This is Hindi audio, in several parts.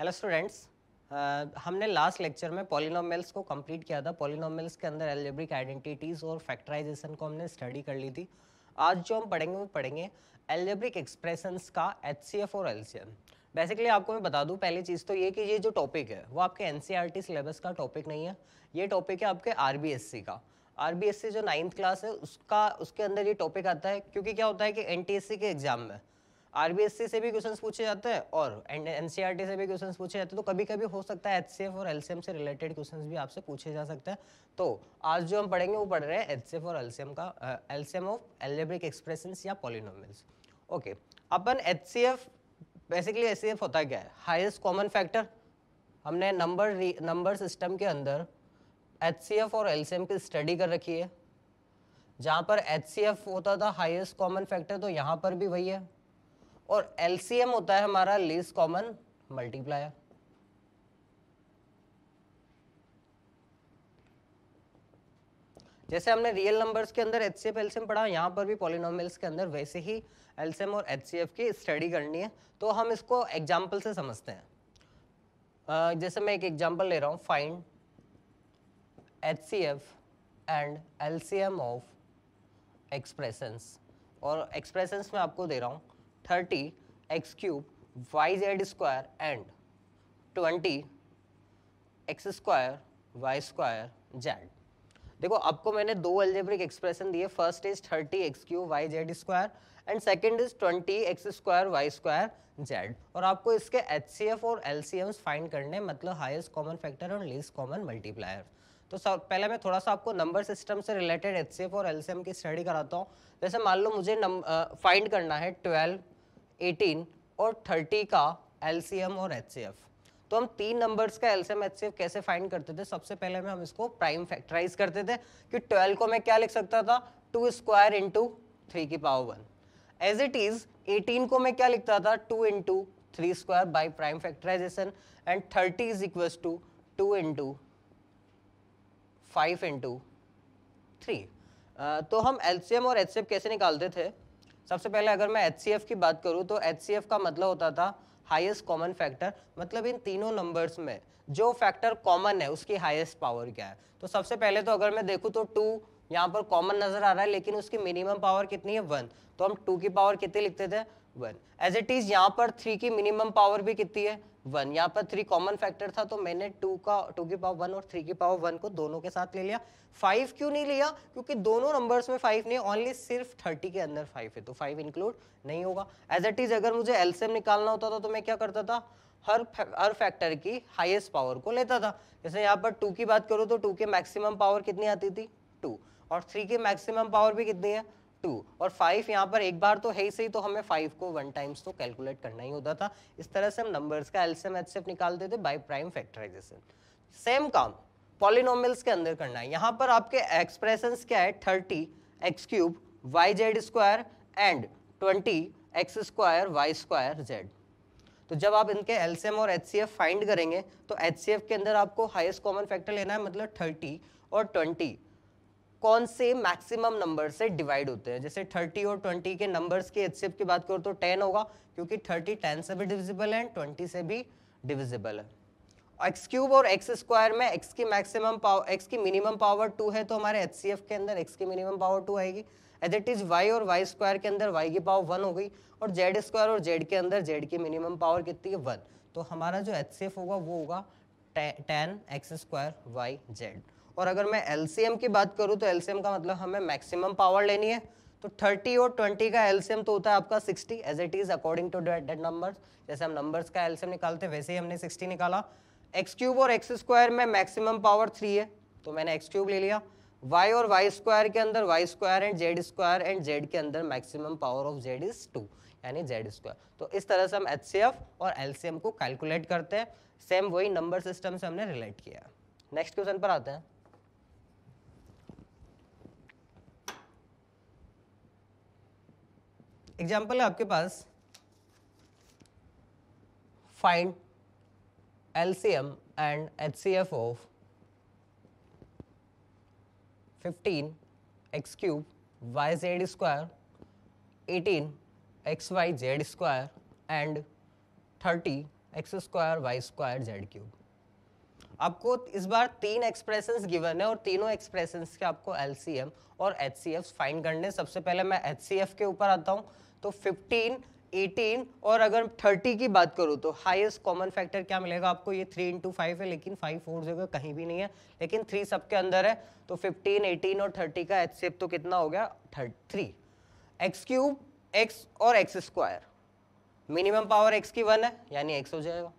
हेलो स्टूडेंट्स uh, हमने लास्ट लेक्चर में पॉलिनोमल्स को कंप्लीट किया था पॉलिनोमल्स के अंदर एल्जेब्रिक आइडेंटिटीज़ और फैक्टराइजेशन को हमने स्टडी कर ली थी आज जो हम पढ़ेंगे वो पढ़ेंगे एल्जेब्रिक एक्सप्रेशंस का एच सी एफ और एल सी बेसिकली आपको मैं बता दूं पहली चीज़ तो ये कि ये जो टॉपिक है वो आपके N C R T syllabus का टॉपिक नहीं है ये टॉपिक है आपके आर बी एस सी का आर बी एस सी जो नाइन्थ क्लास है उसका उसके अंदर ये टॉपिक आता है क्योंकि क्या होता है कि एन टी एस सी के एग्जाम में आरबीएससी से भी क्वेश्चन पूछे जाते हैं और एनसीईआरटी e से भी क्वेश्चन पूछे जाते हैं तो कभी कभी हो सकता है एचसीएफ और एलसीएम से रिलेटेड क्वेश्चन भी आपसे पूछे जा सकते हैं तो आज जो हम पढ़ेंगे वो पढ़ रहे हैं एचसीएफ और एलसीएम का एलसीएम ऑफ एल्जेब्रिक एक्सप्रेशन या पॉलिनोम ओके अपन एचसीएफ बेसिकली एचसीएफ होता क्या है हाइस्ट कॉमन फैक्टर हमने नंबर नंबर सिस्टम के अंदर एच और एल की स्टडी कर रखी है जहाँ पर एच होता था हाइस्ट कॉमन फैक्टर तो यहाँ पर भी वही है और एलसीएम होता है हमारा लीज कॉमन मल्टीप्लायर जैसे हमने रियल नंबर्स के अंदर एच सी पढ़ा यहां पर भी पॉलिनोमियल्स के अंदर वैसे ही एलसीएम और एच की स्टडी करनी है तो हम इसको एग्जाम्पल से समझते हैं uh, जैसे मैं एक एग्जाम्पल ले रहा हूँ find H and L of expressions और एक्सप्रेशंस में आपको दे रहा हूँ thirty x cube y z square and twenty x square y square z देखो आपको मैंने दो अल्जेब्रिक एक्सप्रेशन दिए first is thirty x cube y z square and second is twenty x square y square z और आपको इसके एच सी एफ और एल सी एम्स फाइंड करने मतलब हाइस्ट कॉमन फैक्टर और लीस्ट कॉमन मल्टीप्लायर तो सब पहले मैं थोड़ा सा आपको नंबर सिस्टम से रिलेटेड एच सी एफ और एल सी एम की स्टडी कराता हूँ जैसे मान लो मुझे फाइंड करना है ट्वेल्व 18 और 30 का एल और एच तो हम तीन नंबर्स का एल सी कैसे फाइंड करते थे सबसे पहले में हम इसको प्राइम फैक्टराइज करते थे कि 12 को मैं क्या लिख सकता था टू स्क्वायर इंटू थ्री की power one as it is 18 को मैं क्या लिखता था two into three square by prime factorization and thirty is equal to two into five into three तो हम एल और एच कैसे निकालते थे सबसे पहले अगर मैं एच की बात करूँ तो एच का मतलब होता था हाईएस्ट कॉमन फैक्टर मतलब इन तीनों नंबर्स में जो फैक्टर कॉमन है उसकी हाईएस्ट पावर क्या है तो सबसे पहले तो अगर मैं देखूँ तो टू यहाँ पर कॉमन नजर आ रहा है लेकिन उसकी मिनिमम पावर कितनी है वन तो हम टू की पावर कितनी लिखते थे वन एज इट इज यहाँ पर थ्री की मिनिमम पावर भी कितनी है वन यहाँ पर थ्री कॉमन फैक्टर था तो मैंने टू का टू की पावर वन और थ्री की पावर वन को दोनों के साथ ले लिया फाइव क्यों नहीं लिया क्योंकि दोनों नंबर्स में फाइव नहीं ओनली सिर्फ थर्टी के अंदर फाइव है तो फाइव इंक्लूड नहीं होगा एज एट इज अगर मुझे एल्सियम निकालना होता था तो मैं क्या करता था हर हर फैक्टर की हाइएस्ट पावर को लेता था जैसे यहाँ पर टू की बात करूँ तो टू के मैक्सिमम पावर कितनी आती थी टू और थ्री के मैक्सिमम पावर भी कितनी है टू और फाइव यहाँ पर एक बार तो है ही सही तो हमें फाइव को वन टाइम्स तो कैलकुलेट करना ही होता था इस तरह से हम नंबर्स का एल्सियम एचसीएफ निकालते थे बाई प्राइम फैक्टराइजेशन सेम काम पॉलिनोमियल्स के अंदर करना है यहाँ पर आपके एक्सप्रेशन क्या है thirty x cube y z square and twenty x square y square z तो जब आप इनके एल्सियम और एच फाइंड करेंगे तो एच के अंदर आपको हाइस्ट कॉमन फैक्टर लेना है मतलब थर्टी और ट्वेंटी कौन से मैक्सिमम नंबर से डिवाइड होते हैं जैसे 30 और 20 के नंबर्स के एचसीएफ की बात करो तो 10 होगा क्योंकि 30 10 से भी डिविजिबल है 20 से भी डिविजिबल है एक्स क्यूब और एक्स स्क्वायर में एक्स की मैक्सिमम पावर एक्स की मिनिमम पावर टू है तो हमारे एच के अंदर एक्स की मिनिमम पावर टू आएगी एज इट इज वाई और वाई स्क्वायर के अंदर वाई की पावर वन हो गई और जेड स्क्वायर और जेड के अंदर जेड की मिनिमम पावर कितनी है वन तो हमारा जो एच होगा वो होगा ten x square y z और अगर मैं एलसीएम की बात करूँ तो एलसीएम का मतलब हमें मैक्सिमम पावर लेनी है तो 30 और 20 का एलसीएम तो होता है आपका 60 as it is according to that numbers जैसे हम नंबर्स का एलसीएम निकालते हैं वैसे ही हमने 60 निकाला एक्स क्यूब और एक्स स्क्वायर में मैक्सिमम पावर थ्री है तो मैंने एक्स क्यूब ले लिया वाई और वाई स्क्वायर के अंदर y square and z square and z के अंदर maximum power of z is two यानी जेड स्क्वायर तो इस तरह से हम एच और एल को कैलकुलेट करते हैं सेम वही नंबर सिस्टम से हमने रिलेट किया नेक्स्ट क्वेश्चन पर आते हैं एग्जाम्पल है आपके पास find LCM and F of fifteen x cube y z square eighteen x y z square and thirty x square y square z cube आपको इस बार तीन एक्सप्रेशंस गिवन है और तीनों एक्सप्रेशंस के आपको एलसीएम और एच फाइंड करने सबसे पहले मैं एच के ऊपर आता हूँ तो 15, 18 और अगर 30 की बात करूँ तो हाईएस्ट कॉमन फैक्टर क्या मिलेगा आपको ये थ्री इंटू फाइव है लेकिन फाइव फोर जगह कहीं भी नहीं है लेकिन थ्री सबके अंदर है तो 15, 18 और 30 का एच सेप तो कितना हो गया third three x cube x और x square minimum power x की वन है यानी एक्स हो जाएगा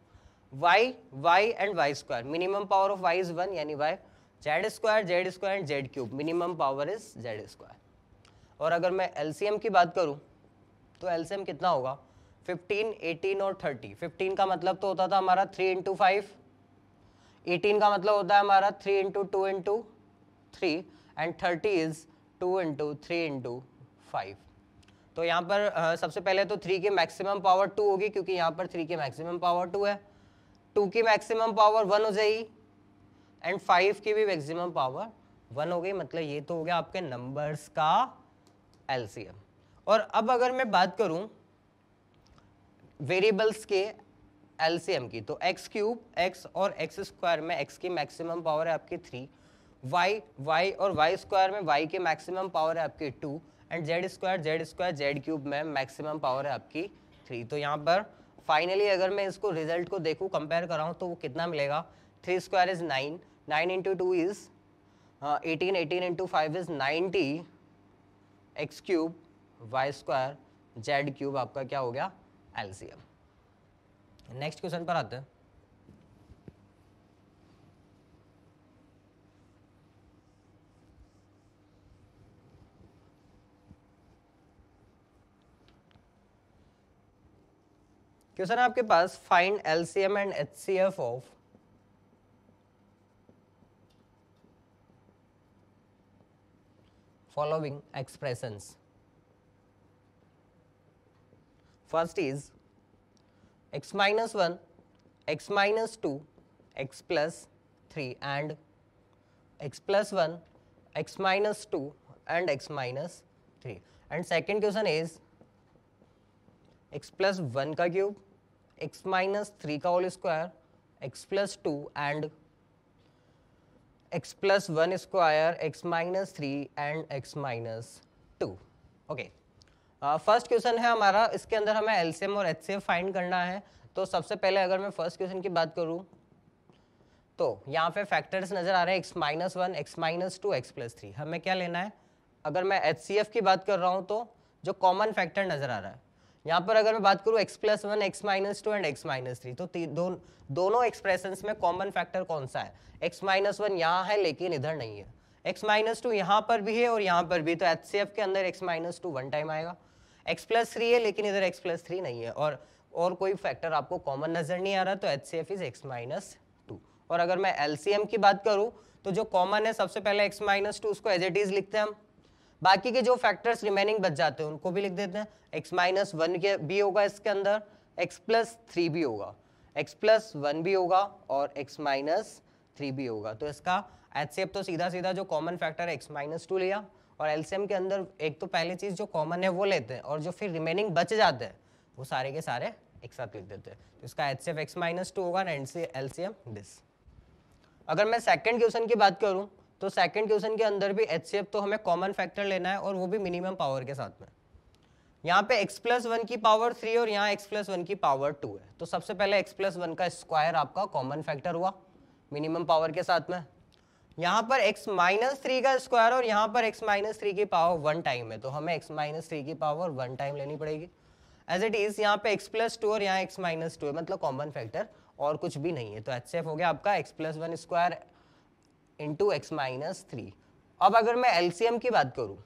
y y and y square minimum power of y is one यानी y z square z square and z cube minimum power is z square और अगर मैं एलसीएम की बात करूँ तो एलसीएम कितना होगा 15, 18 और 30 15 का मतलब तो होता था हमारा 3 इंटू फाइव एटीन का मतलब होता है हमारा 3 into two into three and 30 is 2 into three into five तो यहाँ पर सबसे पहले तो थ्री की मैक्सिमम पावर टू होगी क्योंकि यहाँ पर थ्री की मैक्सिमम पावर टू है टू की मैक्सिमम पावर वन हो जाएगी एंड फाइव की भी मैक्सिमम पावर वन हो गई मतलब ये तो हो गया आपके नंबर्स का एलसीएम और अब अगर मैं बात करूं वेरिएबल्स के एलसीएम की तो एक्स क्यूब एक्स और एक्स स्क्वायर में एक्स की मैक्सिमम पावर है आपकी थ्री वाई वाई और वाई स्क्वायर में वाई की मैक्सिमम पावर है आपकी two and z square z square z cube में मैक्सिमम पावर है आपकी थ्री तो यहाँ पर फाइनली अगर मैं इसको रिजल्ट को देखूँ कंपेयर कराऊँ तो वो कितना मिलेगा three square is nine nine into two is eighteen eighteen into five is ninety x cube y square z cube आपका क्या हो गया एलसीएम नेक्स्ट क्वेश्चन पर आते हैं क्वेश्चन आपके पास find LCM and HCF of following expressions First is x minus 1, x minus 2, x plus 3 and x plus 1, x minus 2 and x minus 3. And second question is x plus 1 का cube, x minus 3 का whole square, x plus 2 and x plus 1 square, x minus 3 and x minus 2. Okay. First uh, question है हमारा इसके अंदर हमें एलसीएम और एच फाइंड करना है तो सबसे पहले अगर मैं फर्स्ट क्वेश्चन की बात करूँ तो यहाँ पे फैक्टर्स नज़र आ रहे हैं x minus one x minus two x plus three हमें क्या लेना है अगर मैं एच सी एफ की बात कर रहा हूँ तो जो कॉमन फैक्टर नज़र आ रहा है यहाँ पर अगर मैं बात करूँ x plus one x minus two and x minus three तो दो, दोनों एक्सप्रेशन में कॉमन फैक्टर कौन सा है एक्स माइनस वन यहाँ है लेकिन इधर नहीं है एक्स माइनस टू यहाँ पर भी है और यहाँ पर भी तो एच सी एफ के अंदर x minus two one time आएगा एक्स प्लस थ्री है लेकिन इधर एक्स प्लस थ्री नहीं है और और कोई फैक्टर आपको कॉमन नज़र नहीं आ रहा तो H C F is x minus two और अगर मैं एल सी एम की बात करूँ तो जो कॉमन है सबसे पहले एक्स माइनस टू उसको एज एट इज़ लिखते हैं हम बाकी के जो फैक्टर्स रिमेनिंग बच जाते हैं उनको भी लिख देते हैं एक्स माइनस वन के भी होगा इसके अंदर एक्स प्लस थ्री भी होगा एक्स प्लस वन भी होगा और एक्स माइनस थ्री भी होगा तो इसका एच सी एफ तो सीधा सीधा जो कॉमन फैक्टर है एक्स माइनस टू लिया और एलसीएम के अंदर एक तो पहली चीज़ जो कॉमन है वो लेते हैं और जो फिर रिमेनिंग बच जाते हैं वो सारे के सारे एक साथ लिख देते हैं तो इसका H C F x minus two होगा and C L C M this अगर मैं सेकेंड क्वेश्चन की बात करूँ तो सेकेंड क्वेश्चन के अंदर भी एच सी एफ तो हमें कॉमन फैक्टर लेना है और वो भी मिनिमम पावर के साथ में यहाँ पे x प्लस वन की पावर थ्री और यहाँ x प्लस वन की पावर टू है तो सबसे पहले x प्लस वन का स्क्वायर आपका कॉमन फैक्टर हुआ मिनिमम पावर के साथ में यहाँ पर x माइनस थ्री का स्क्वायर और यहाँ पर x माइनस थ्री की पावर वन टाइम है तो हमें x माइनस थ्री की पावर वन टाइम लेनी पड़ेगी एज इट इज यहाँ पे x प्लस टू और यहाँ x माइनस टू है मतलब कॉमन फैक्टर और कुछ भी नहीं है तो एच हो गया आपका x plus one square into x minus three अब अगर मैं एलसीएम की बात करूँ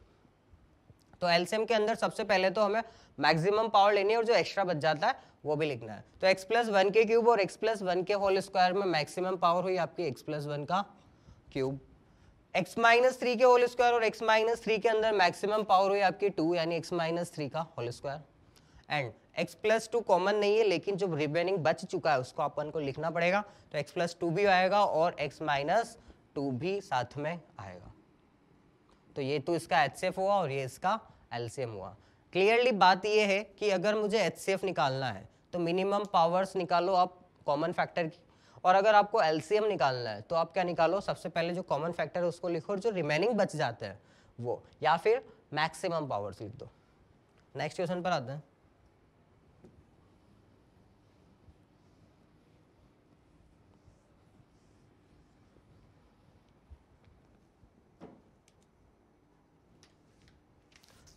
तो एलसीएम के अंदर सबसे पहले तो हमें मैक्सिमम पावर लेनी है और जो एक्स्ट्रा बच जाता है वो भी लिखना है तो एक्स प्लस वन के क्यूब और एक्स प्लस वन के होल स्क्वायर में मैक्सिमम पावर हुई आपकी एक्स प्लस वन का क्यूब x माइनस थ्री के होल स्क्वायर और x माइनस थ्री के अंदर मैक्सिमम पावर हुई आपकी टू यानी x माइनस थ्री का whole square and x plus two common नहीं है लेकिन जो रिमेनिंग बच चुका है उसको अपन को लिखना पड़ेगा तो x प्लस टू भी आएगा और x माइनस टू भी साथ में आएगा तो ये तो इसका एच हुआ और ये इसका एल हुआ क्लियरली बात ये है कि अगर मुझे एच निकालना है तो मिनिमम पावर्स निकालो आप कॉमन फैक्टर की और अगर आपको एलसीएम निकालना है तो आप क्या निकालो सबसे पहले जो कॉमन फैक्टर है उसको लिखो और जो रिमेनिंग बच जाते हैं वो या फिर मैक्सिमम पावर्स लिख दो नेक्स्ट क्वेश्चन पर आते हैं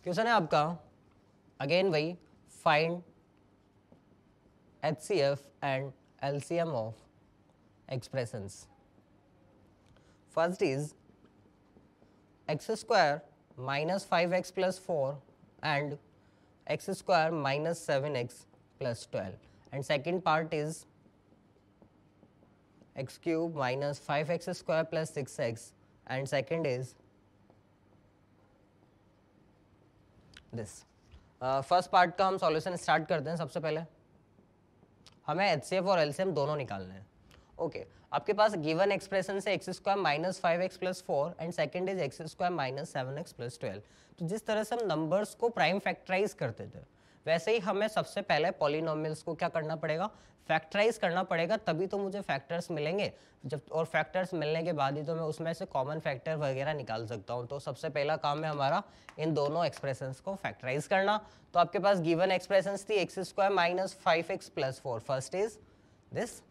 क्वेश्चन है आपका अगेन वही find H C F and L C M of expressions. First is x square minus 5x plus 4 and x square minus 7x plus 12 and second part is x cube minus 5x square plus 6x and second is this. Uh, first part का हम solution start करते हैं सबसे पहले हमें HCF और LCM दोनों निकालने हैं ओके okay. आपके पास गिवन एक्सप्रेशन से x square minus five x plus four and second is x square minus seven x plus twelve तो जिस तरह से हम नंबर्स को प्राइम फैक्टराइज करते थे वैसे ही हमें सबसे पहले पॉलिनोमियल्स को क्या करना पड़ेगा फैक्टराइज करना पड़ेगा तभी तो मुझे फैक्टर्स मिलेंगे जब और फैक्टर्स मिलने के बाद ही तो मैं उसमें से कॉमन फैक्टर वगैरह निकाल सकता हूँ तो सबसे पहला काम है हमारा इन दोनों एक्सप्रेशन को फैक्टराइज करना तो आपके पास गिवन एक्सप्रेशन थी x square minus five x plus four first is this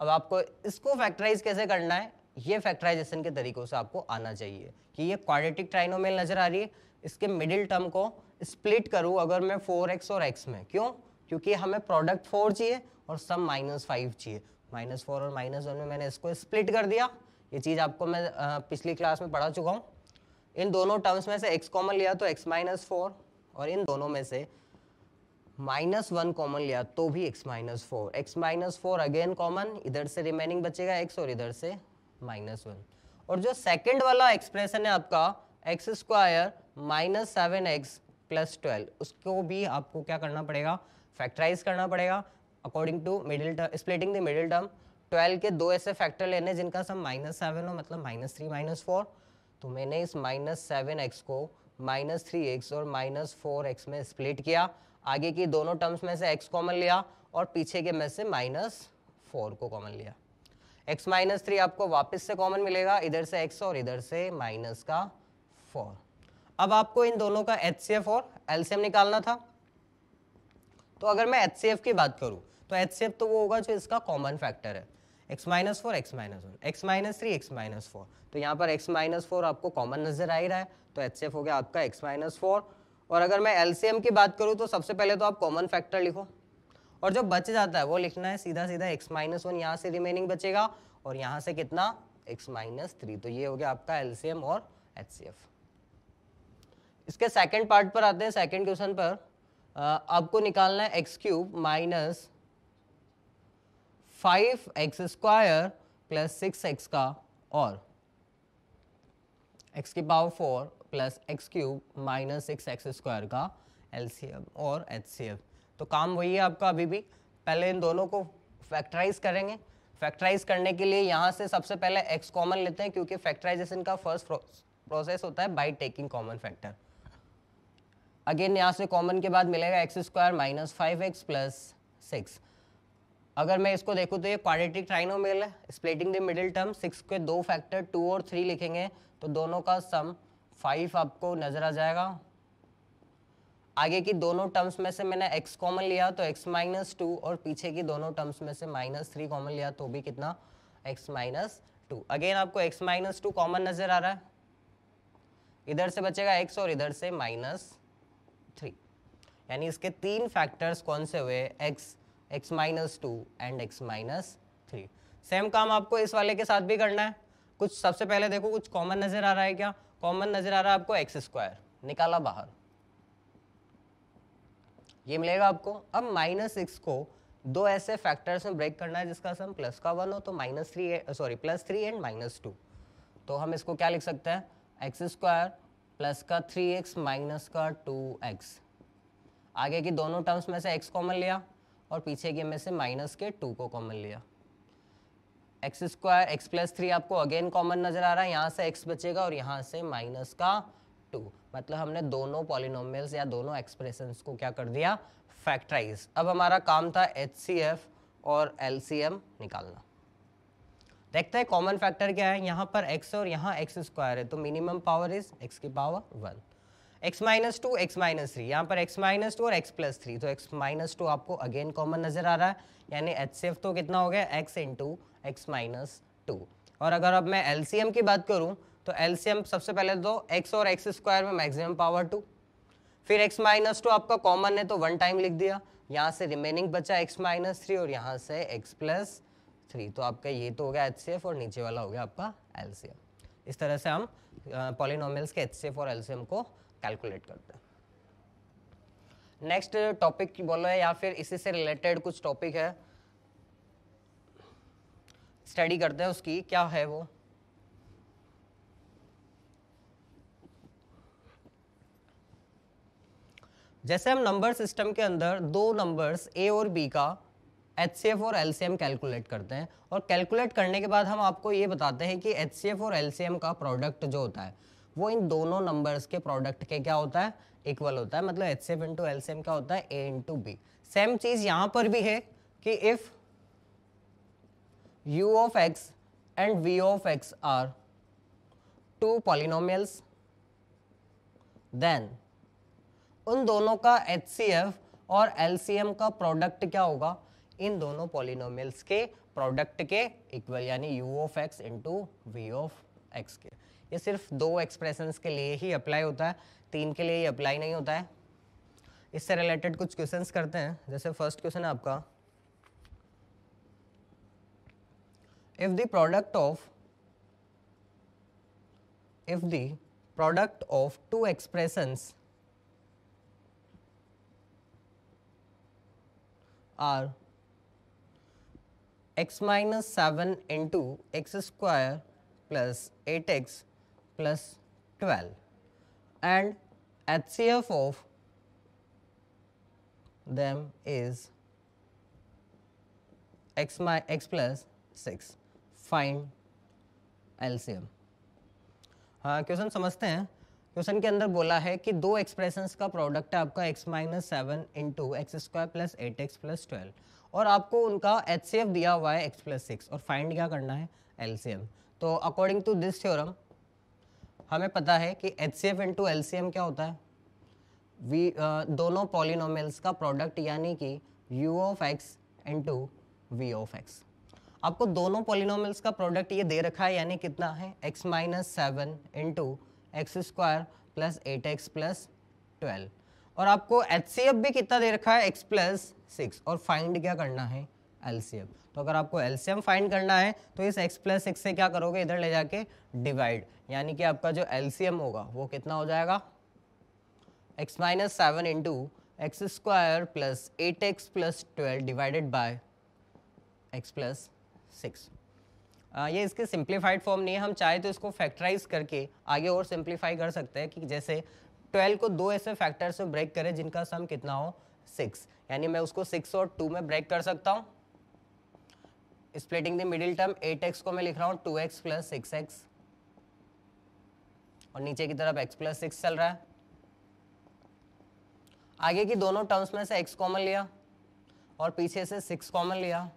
अब आपको इसको फैक्टराइज कैसे करना है ये फैक्टराइजेशन के तरीकों से आपको आना चाहिए कि ये क्वाड्रेटिक ट्राइनोमेल नजर आ रही है इसके मिडिल टर्म को स्प्लिट करूँ अगर मैं फोर एक्स और एक्स में क्यों क्योंकि हमें प्रोडक्ट फोर चाहिए और सम माइनस फाइव चाहिए माइनस फोर और माइनस वन में मैंने इसको स्प्लिट कर दिया ये चीज़ आपको मैं पिछली क्लास में पढ़ा चुका हूँ इन दोनों टर्म्स में से एक्स कॉमन लिया तो एक्स माइनस फोर और इन दोनों में से माइनस वन कॉमन लिया तो भी x minus four x minus four again common इधर से रिमेनिंग बचेगा एक्स और इधर से माइनस वन और जो सेकेंड वाला एक्सप्रेशन है आपका x square minus seven x plus twelve उसको भी आपको क्या करना पड़ेगा फैक्टराइज करना पड़ेगा according to middle term splitting the middle term twelve के दो ऐसे फैक्टर लेने जिनका सब माइनस सेवन हो मतलब माइनस थ्री माइनस फोर तो मैंने इस माइनस सेवन एक्स को माइनस थ्री एक्स और माइनस फोर एक्स में स्प्लिट किया आगे की दोनों टर्म्स में से एक्स कॉमन लिया और पीछे के में से माइनस फोर को कॉमन लिया एक्स माइनस थ्री आपको वापस से कॉमन मिलेगा इधर से एक्स और इधर से माइनस का फोर अब आपको इन दोनों का एच सी एफ और एलसीएम निकालना था तो अगर मैं एच सी एफ की बात करूं तो एच सी एफ तो वो होगा जो इसका कॉमन फैक्टर है x minus four x minus one x minus three x minus four तो यहाँ पर एक्स माइनस फोर आपको कॉमन नजर आ ही रहा है तो एच सी एफ हो गया आपका एक्स माइनस फोर और अगर मैं एलसीएम की बात करूँ तो सबसे पहले तो आप कॉमन फैक्टर लिखो और जो बच जाता है वो लिखना है सीधा सीधा एक्स माइनस वन यहाँ से रिमेनिंग बचेगा और यहाँ से कितना एक्स माइनस थ्री तो ये हो गया आपका एलसीएम और एचसीएफ इसके सेकेंड पार्ट पर आते हैं सेकेंड क्वेश्चन पर आपको निकालना है x cube minus five x square plus six x का और एक्स की power four plus x cube minus six x square का एल और एच तो काम वही है आपका अभी भी पहले इन दोनों को फैक्टराइज करेंगे फैक्टराइज करने के लिए यहाँ से सबसे पहले एक्स कॉमन लेते हैं क्योंकि फैक्टराइजेशन का फर्स्ट प्रोसेस होता है by taking common factor again यहाँ से कॉमन के बाद मिलेगा x square minus five x plus six अगर मैं इसको देखूँ तो ये क्वाड्रेटिक ट्राइनोमियल है splitting the middle term six के दो फैक्टर टू और थ्री लिखेंगे तो दोनों का सम फाइव आपको नज़र आ जाएगा आगे की दोनों टर्म्स में से मैंने एक्स कॉमन लिया तो एक्स माइनस टू और पीछे की दोनों टर्म्स में से माइनस थ्री कॉमन लिया तो भी कितना एक्स माइनस टू अगेन आपको एक्स माइनस टू कॉमन नज़र आ रहा है इधर से बचेगा एक्स और इधर से माइनस थ्री यानी इसके तीन फैक्टर्स कौन से हुए x x minus two and x minus three same काम आपको इस वाले के साथ भी करना है कुछ सबसे पहले देखो कुछ कॉमन नज़र आ रहा है क्या कॉमन नजर आ रहा है आपको एक्स स्क्वायर निकाला बाहर ये मिलेगा आपको अब माइनस सिक्स को दो ऐसे फैक्टर्स में ब्रेक करना है जिसका सम प्लस का वन हो तो minus three sorry plus three and minus two तो हम इसको क्या लिख सकते हैं एक्स स्क्वायर प्लस का थ्री एक्स माइनस का टू एक्स आगे की दोनों टर्म्स में से एक्स कॉमन लिया और पीछे के में से माइनस के टू को कॉमन लिया x square x plus three आपको अगेन कॉमन नजर आ रहा है यहाँ से एक्स बचेगा और यहाँ से माइनस का टू मतलब हमने दोनों पॉलिनोमियल्स या दोनों एक्सप्रेशन को क्या कर दिया फैक्ट्राइज अब हमारा काम था एच और एल निकालना देखते हैं कॉमन फैक्टर क्या है यहाँ पर x और यहाँ एक्स स्क्वायर है तो मिनिमम पावर इज x की power one x minus two x minus three यहाँ पर x माइनस टू और x प्लस थ्री तो x माइनस टू आपको अगेन कॉमन नजर आ रहा है यानी एच तो कितना हो गया x into x minus two और अगर अब मैं एलसीएम की बात करूँ तो एलसीएम सबसे पहले तो एक्स और एक्स स्क्वायर में मैक्सिमम पावर टू फिर एक्स माइनस टू आपका कॉमन है तो वन टाइम लिख दिया यहाँ से रिमेनिंग बचा एक्स माइनस थ्री और यहाँ से एक्स प्लस थ्री तो आपका ये तो हो गया एच और नीचे वाला हो गया आपका एल इस तरह से हम पॉलिनोम के एच और एल को कैलकुलेट करते हैं नेक्स्ट टॉपिक बोलो है या फिर इसी से रिलेटेड कुछ टॉपिक है स्टडी करते हैं उसकी क्या है वो जैसे हम नंबर सिस्टम के अंदर दो नंबर्स ए और बी का एच और एल कैलकुलेट करते हैं और कैलकुलेट करने के बाद हम आपको ये बताते हैं कि एच और एल का प्रोडक्ट जो होता है वो इन दोनों नंबर्स के प्रोडक्ट के क्या होता है इक्वल होता है मतलब H C F into L C M क्या होता है ए इंटू बी सेम चीज़ यहाँ पर भी है कि if u of x and v of x are two polynomials, then उन दोनों का एच सी एफ और एल सी एम का प्रोडक्ट क्या होगा इन दोनों पॉलिनोमियल्स के प्रोडक्ट के इक्वल यानी u of x into v of x के ये सिर्फ दो एक्सप्रेशन के लिए ही अप्लाई होता है तीन के लिए ये अप्लाई नहीं होता है इससे रिलेटेड कुछ क्वेश्चंस करते हैं जैसे फर्स्ट क्वेश्चन है आपका if the product of if the product of two expressions are x minus 7 into x square plus 8x plus 12 and HCF of them is x, my, x plus 6. Find LCM हाँ क्वेश्चन समझते हैं क्वेश्चन के अंदर बोला है कि दो एक्सप्रेशन का प्रोडक्ट है आपका x minus seven into x square plus eight x plus twelve और आपको उनका एच दिया हुआ है x प्लस सिक्स और फाइंड क्या करना है एल तो अकॉर्डिंग टू दिस थ्योरम हमें पता है कि H C F into L क्या होता है वी uh, दोनों पॉलिनोमल्स का प्रोडक्ट यानी कि u of x into v of x आपको दोनों पोलिनोमल्स का प्रोडक्ट ये दे रखा है यानी कितना है x minus seven into x square plus eight x plus twelve और आपको एच भी कितना दे रखा है x प्लस सिक्स और फाइंड क्या करना है एल तो अगर आपको एल फाइंड करना है तो इस x प्लस सिक्स से क्या करोगे इधर ले जाके डिवाइड यानी कि आपका जो एल होगा वो कितना हो जाएगा x minus seven into x square plus eight x plus twelve divided by x plus six ये इसके सिंप्लीफाइड फॉर्म नहीं है हम चाहे तो इसको फैक्टराइज करके आगे और सिंप्लीफाई कर सकते हैं कि जैसे ट्वेल्व को दो ऐसे फैक्टर से ब्रेक करें जिनका सम कितना हो सिक्स यानी मैं उसको सिक्स और टू में ब्रेक कर सकता हूँ splitting the middle term eight x को मैं लिख रहा हूँ two x plus six x और नीचे की तरफ एक्स प्लस सिक्स चल रहा है आगे की दोनों टर्म्स में से एक्स कॉमन लिया और पीछे से सिक्स कॉमन लिया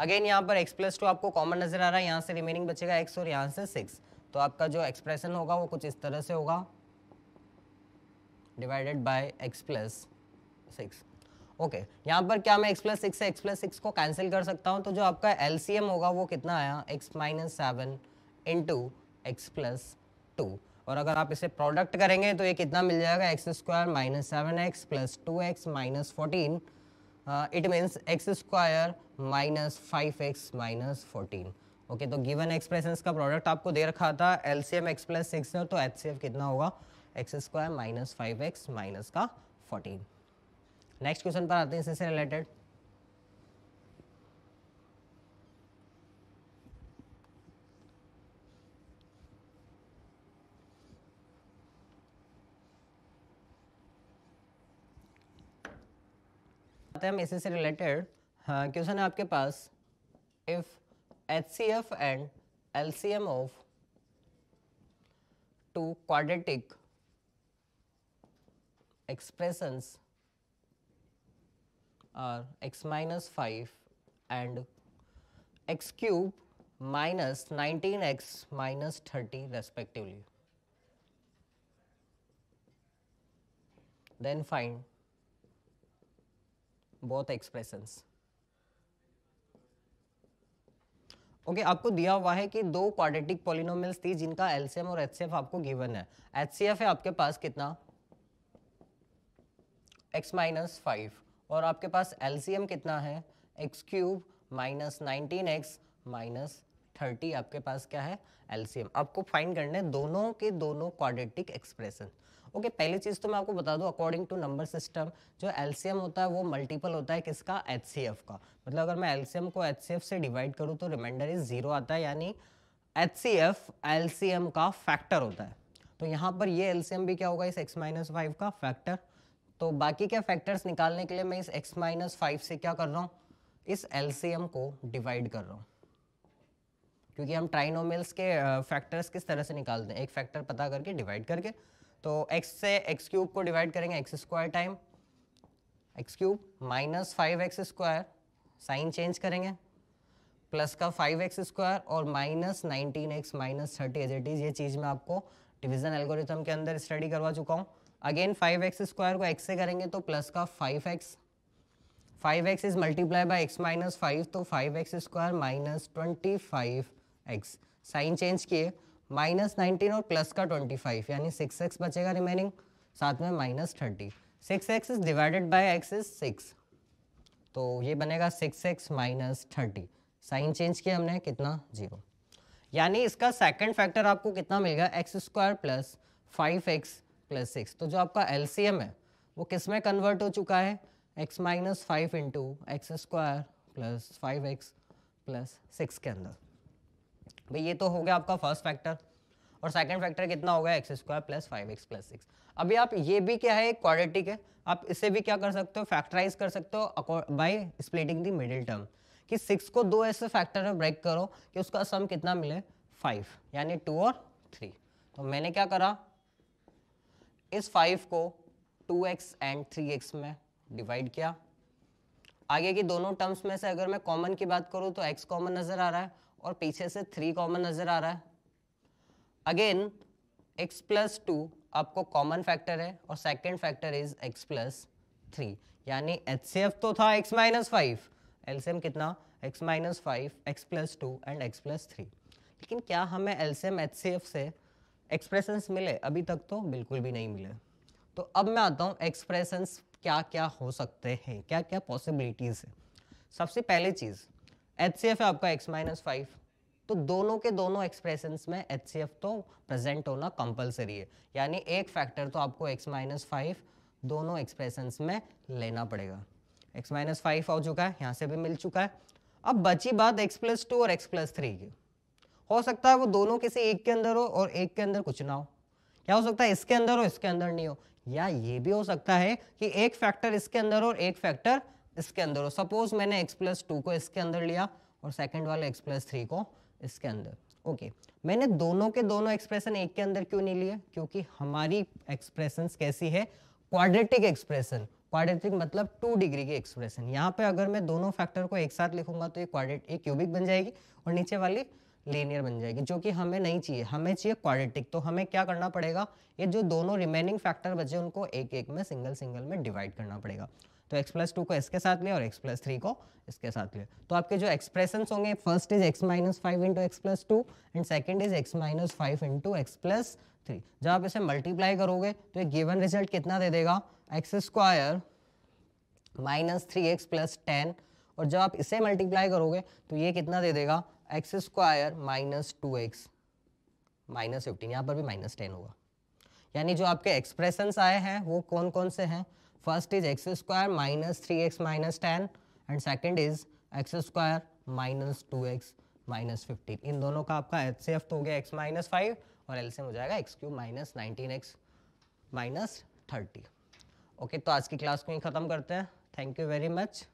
अगेन यहाँ पर एक्स प्लस टू आपको कॉमन नजर आ रहा है यहाँ से रिमेनिंग बचेगा एक्स और यहाँ से सिक्स तो आपका जो एक्सप्रेशन होगा वो कुछ इस तरह से होगा divided by x plus six okay यहाँ पर क्या मैं एक्स प्लस सिक्स से एक्स प्लस सिक्स को कैंसिल कर सकता हूँ तो जो आपका एल होगा वो कितना आया x minus seven into x plus two और अगर आप इसे प्रोडक्ट करेंगे तो ये कितना मिल जाएगा x square minus seven x plus two x minus fourteen it means x square minus five x minus fourteen okay तो गिवन एक्सप्रेशन का प्रोडक्ट आपको दे रखा था L C M x plus six है तो एच सी एफ कितना होगा x square minus five x minus का फोर्टीन नेक्स्ट क्वेश्चन पर आते हैं इससे रिलेटेड आते हैं इसी से रिलेटेड क्वेश्चन है आपके पास if H C F and L C M of two quadratic expressions are x minus five and x cube minus nineteen x minus thirty respectively then find both expression okay okay, आपको दिया हुआ है कि दो क्वाड्रेटिक पॉलिनोमियल्स थी जिनका एलसीएम और एचसीएफ आपको गिवन है एचसीएफ है आपके पास कितना एक्स माइनस फाइव और आपके पास एलसीएम कितना है x cube minus nineteen x minus thirty आपके पास क्या है एलसीएम आपको फाइंड करने दोनों के दोनों क्वाड्रेटिक एक्सप्रेशन ओके okay, पहली चीज़ तो मैं आपको बता दूं अकॉर्डिंग टू नंबर सिस्टम जो एलसीएम होता है वो मल्टीपल होता है किसका एचसीएफ का मतलब अगर मैं एलसीएम को एचसीएफ से डिवाइड करूं तो रिमाइंडर इज जीरो आता है यानी एचसीएफ एलसीएम का फैक्टर होता है तो यहां पर ये एलसीएम भी क्या होगा इस एक्स माइनस फाइव का फैक्टर तो बाकी के फैक्टर्स निकालने के लिए मैं इस एक्स माइनस फाइव से क्या कर रहा हूँ इस एलसीएम को डिवाइड कर रहा हूँ क्योंकि हम ट्राइनोमिल्स के फैक्टर्स किस तरह से निकालते हैं एक फैक्टर पता करके डिवाइड करके तो x से x क्यूब को डिवाइड करेंगे x square time x cube minus five x square sign change करेंगे प्लस का फाइव एक्स स्क्वायर और minus nineteen x minus thirty as it is ये चीज़ मैं आपको डिवीजन एल्गोरिथम के अंदर स्टडी करवा चुका हूँ अगेन फाइव एक्स स्क्वायर को x से करेंगे तो प्लस का five x five x is multiply by x minus five तो five x square minus twenty five x sign change किए माइनस नाइनटीन और प्लस का ट्वेंटी फाइव यानी सिक्स एक्स बचेगा रिमेनिंग साथ में minus thirty six x is divided by x is six तो ये बनेगा six x minus thirty sign change किया हमने कितना जीरो यानी इसका सेकंड फैक्टर आपको कितना मिलेगा x square plus five x plus six तो जो आपका एल है वो किस में कन्वर्ट हो चुका है x minus five into x square plus five x plus six के अंदर भाई ये तो हो गया आपका फर्स्ट फैक्टर और सेकंड फैक्टर कितना होगा x square plus five x plus six अभी आप ये भी क्या है क्वाड्रेटिक है आप इसे भी क्या कर सकते हो फैक्टराइज कर सकते हो by splitting the middle term कि सिक्स को दो ऐसे फैक्टर में ब्रेक करो कि उसका सम कितना मिले फाइव यानी टू और थ्री तो मैंने क्या करा इस फाइव को two x and three x में डिवाइड किया आगे की दोनों टर्म्स में से अगर मैं कॉमन की बात करूँ तो एक्स कॉमन नज़र आ रहा है और पीछे से थ्री कॉमन नजर आ रहा है अगेन एक्स प्लस टू आपको कॉमन फैक्टर है और second factor is x plus three यानी एच तो था एक्स माइनस फाइव एल्सियम कितना x minus five x plus two and x plus three लेकिन क्या हमें एल्सियम एच से एक्सप्रेशंस मिले अभी तक तो बिल्कुल भी नहीं मिले तो अब मैं आता हूँ एक्सप्रेशंस क्या क्या हो सकते हैं क्या क्या पॉसिबिलिटीज़ है सबसे पहले चीज़ एच है आपका x माइनस फाइव तो दोनों के दोनों एक्सप्रेशन में एच तो प्रेजेंट होना कंपलसरी है यानी एक फैक्टर तो आपको x माइनस फाइव दोनों एक्सप्रेशन में लेना पड़ेगा x माइनस फाइव हो चुका है यहाँ से भी मिल चुका है अब बची बात x प्लस टू और x प्लस थ्री की हो सकता है वो दोनों किसी एक के अंदर हो और एक के अंदर कुछ ना हो क्या हो सकता है इसके अंदर हो इसके अंदर नहीं हो या ये भी हो सकता है कि एक फैक्टर इसके अंदर और एक फैक्टर इसके अंदर हो सपोज मैंने एक्स प्लस टू को इसके अंदर लिया और सेकेंड वाला एक्स प्लस थ्री को इसके अंदर ओके okay. मैंने दोनों के दोनों एक्सप्रेशन एक के अंदर क्यों नहीं लिए क्योंकि हमारी एक्सप्रेशन कैसी है क्वाड्रेटिक एक्सप्रेशन क्वाड्रेटिक मतलब टू डिग्री की एक्सप्रेशन यहाँ पे अगर मैं दोनों फैक्टर को एक साथ लिखूंगा तो ये क्वाड्रेट एक क्यूबिक बन जाएगी और नीचे वाली लीनियर बन जाएगी जो कि हमें नहीं चाहिए हमें चाहिए क्वाड्रेटिक तो हमें क्या करना पड़ेगा ये जो दोनों रिमेनिंग फैक्टर बचे उनको एक एक में सिंगल सिंगल में डिवाइड करना पड़ेगा तो x प्लस टू को इसके साथ लिया और x प्लस थ्री को इसके साथ लिया तो आपके जो एक्सप्रेशन होंगे first is x minus five into x plus two and second is x minus five into x plus three जब आप इसे मल्टीप्लाई करोगे तो एक गिवन रिजल्ट कितना दे देगा x square minus three x plus ten और जब आप इसे मल्टीप्लाई करोगे तो ये कितना दे देगा x square minus two x minus fifteen यहाँ पर भी माइनस टेन होगा यानी जो आपके एक्सप्रेशंस आए हैं वो कौन कौन से हैं first is x square minus three x minus ten and second is x square minus two x minus fifteen इन दोनों का आपका एच सी एफ तो हो गया एक्स माइनस फाइव और एल से हो जाएगा x cube minus nineteen x minus thirty okay तो आज की क्लास को ही ख़त्म करते हैं थैंक यू वेरी मच